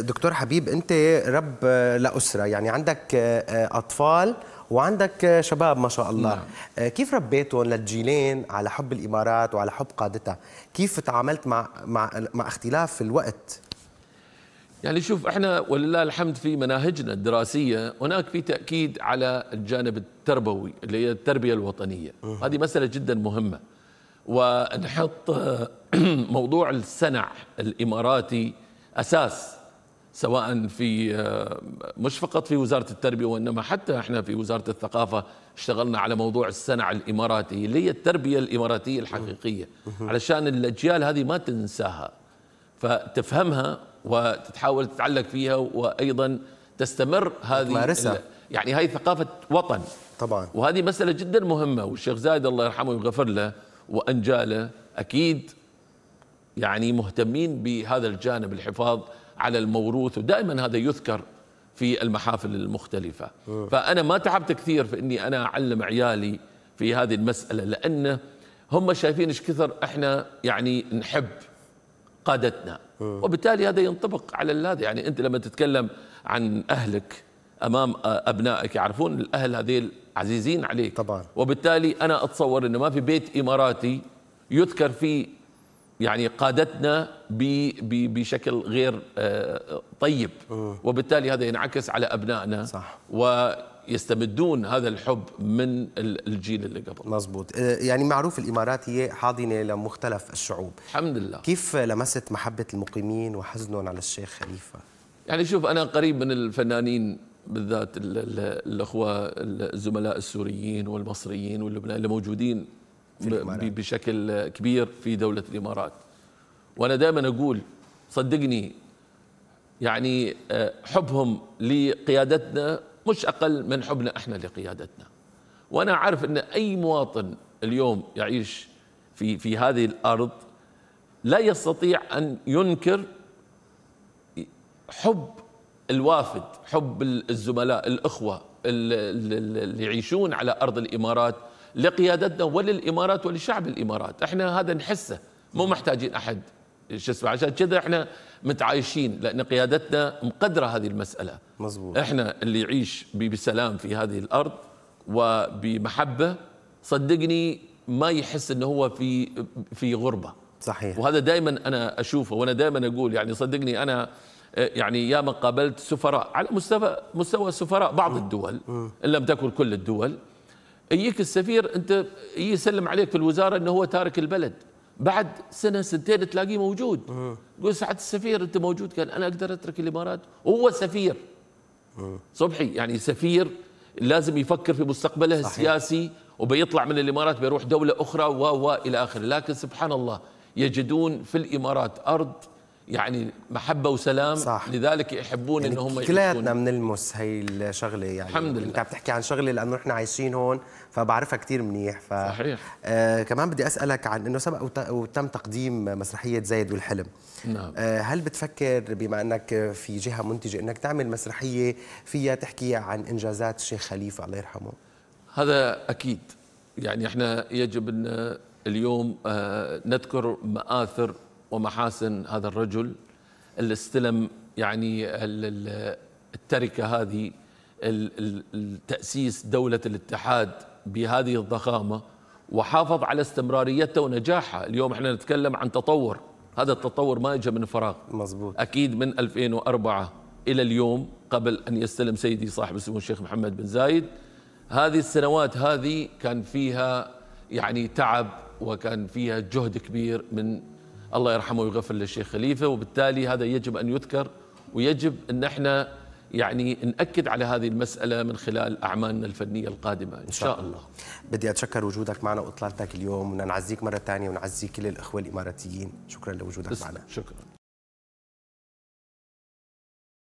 دكتور حبيب انت رب لاسره يعني عندك اطفال وعندك شباب ما شاء الله نعم. كيف ربيتهم للجيلين على حب الامارات وعلى حب قادتها كيف تعاملت مع مع مع اختلاف في الوقت يعني شوف احنا ولله الحمد في مناهجنا الدراسيه هناك في تاكيد على الجانب التربوي اللي هي التربيه الوطنيه أه. هذه مساله جدا مهمه ونحط موضوع السنع الاماراتي اساس سواء في آه، مش فقط في وزاره التربيه وانما حتى احنا في وزاره الثقافه اشتغلنا على موضوع السنع الاماراتي اللي هي التربيه الاماراتيه الحقيقيه علشان الاجيال هذه ما تنساها فتفهمها وتتحاول تتعلق فيها وايضا تستمر هذه تمارسها يعني هاي ثقافه وطن طبعا وهذه مساله جدا مهمه والشيخ زايد الله يرحمه ويغفر له وانجاله اكيد يعني مهتمين بهذا الجانب الحفاظ على الموروث ودائما هذا يذكر في المحافل المختلفة آه. فأنا ما تعبت كثير في أني أنا أعلم عيالي في هذه المسألة لأن هم شايفين إيش كثر إحنا يعني نحب قادتنا آه. وبالتالي هذا ينطبق على هذا يعني أنت لما تتكلم عن أهلك أمام أبنائك يعرفون الأهل هذيل عزيزين عليك طبعا وبالتالي أنا أتصور أنه ما في بيت إماراتي يذكر فيه يعني قادتنا بشكل غير آه، طيب وبالتالي هذا ينعكس على أبنائنا صح. ويستمدون هذا الحب من الجيل اللي قبل مزبوط آه، يعني معروف الإمارات هي حاضنة لمختلف الشعوب الحمد لله كيف لمست محبة المقيمين وحزنهم على الشيخ خليفة؟ يعني شوف أنا قريب من الفنانين بالذات الأخوة الزملاء السوريين والمصريين واللبنانيين اللي موجودين بشكل كبير في دولة الإمارات وأنا دائما أقول صدقني يعني آه، حبهم لقيادتنا مش أقل من حبنا إحنا لقيادتنا وأنا عارف أن أي مواطن اليوم يعيش في في هذه الأرض لا يستطيع أن ينكر حب الوافد حب الزملاء الإخوة اللي يعيشون على أرض الإمارات لقيادتنا وللامارات ولشعب الامارات احنا هذا نحسه مو محتاجين احد شو اسمه عشان كذا احنا متعايشين لان قيادتنا مقدره هذه المساله مزبوط. احنا اللي يعيش بسلام في هذه الارض وبمحبه صدقني ما يحس انه هو في في غربه صحيح وهذا دائما انا اشوفه وانا دائما اقول يعني صدقني انا آه، يعني ياما قابلت سفراء على مستوى مستوى السفراء بعض الدول ان لم تكن كل الدول يجيك السفير انت يسلم عليك في الوزاره انه هو تارك البلد بعد سنه سنتين تلاقيه موجود تقول سعاده السفير انت موجود كان انا اقدر اترك الامارات وهو سفير صبحي يعني سفير لازم يفكر في مستقبله صحيح. السياسي وبيطلع من الامارات بيروح دوله اخرى و الى اخره لكن سبحان الله يجدون في الامارات ارض يعني محبه وسلام صح. لذلك يحبون يعني انهم هم كلياتنا بنلمس هي الشغله يعني الحمد لله انت عم تحكي عن شغله لانه نحن عايشين هون فبعرفها كثير منيح ف صحيح آه كمان بدي اسالك عن انه سبق وتم تقديم مسرحيه زايد والحلم نعم آه هل بتفكر بما انك في جهه منتجه انك تعمل مسرحيه فيها تحكي عن انجازات الشيخ خليفه الله يرحمه هذا اكيد يعني احنا يجب ان اليوم آه نذكر ماثر ومحاسن هذا الرجل اللي استلم يعني التركه هذه تاسيس دوله الاتحاد بهذه الضخامه وحافظ على استمراريته ونجاحها اليوم احنا نتكلم عن تطور هذا التطور ما اجى من فراغ مزبوط. اكيد من 2004 الى اليوم قبل ان يستلم سيدي صاحب السمو الشيخ محمد بن زايد هذه السنوات هذه كان فيها يعني تعب وكان فيها جهد كبير من الله يرحمه ويغفر للشيخ خليفة وبالتالي هذا يجب أن يذكر ويجب أن احنا يعني نأكد على هذه المسألة من خلال أعمالنا الفنية القادمة إن شاء, شاء الله. الله بدي أتشكر وجودك معنا وإطلالتك اليوم ونعزيك مرة ثانية ونعزي كل الإخوة الإماراتيين شكرا لوجودك معنا شكرا